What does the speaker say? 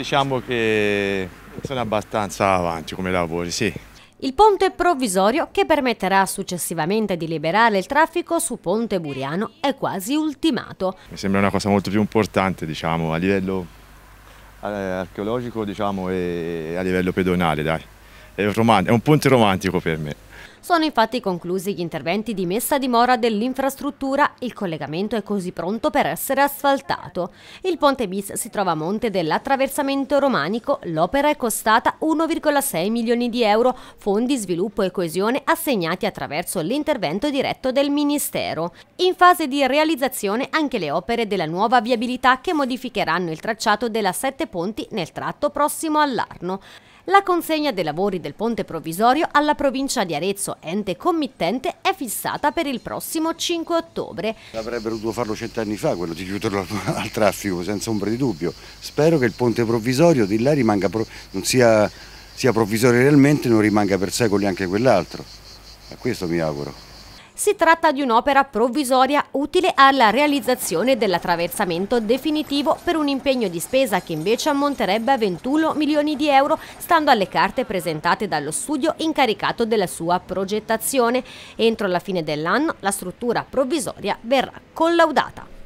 Diciamo che sono abbastanza avanti come lavori, sì. Il ponte provvisorio, che permetterà successivamente di liberare il traffico su Ponte Buriano, è quasi ultimato. Mi sembra una cosa molto più importante diciamo, a livello eh, archeologico diciamo, e a livello pedonale. Dai. È un ponte romantico per me. Sono infatti conclusi gli interventi di messa a dimora dell'infrastruttura, il collegamento è così pronto per essere asfaltato. Il ponte bis si trova a monte dell'attraversamento romanico, l'opera è costata 1,6 milioni di euro, fondi sviluppo e coesione assegnati attraverso l'intervento diretto del Ministero. In fase di realizzazione anche le opere della nuova viabilità che modificheranno il tracciato della Sette Ponti nel tratto prossimo all'Arno. La consegna dei lavori del ponte provvisorio alla provincia di Arezzo terzo ente committente è fissata per il prossimo 5 ottobre. Avrebbero dovuto farlo cent'anni fa, quello di chiuderlo al traffico, senza ombra di dubbio. Spero che il ponte provvisorio di là rimanga, non sia, sia provvisorio realmente, non rimanga per secoli anche quell'altro. A questo mi auguro. Si tratta di un'opera provvisoria utile alla realizzazione dell'attraversamento definitivo per un impegno di spesa che invece ammonterebbe a 21 milioni di euro stando alle carte presentate dallo studio incaricato della sua progettazione. Entro la fine dell'anno la struttura provvisoria verrà collaudata.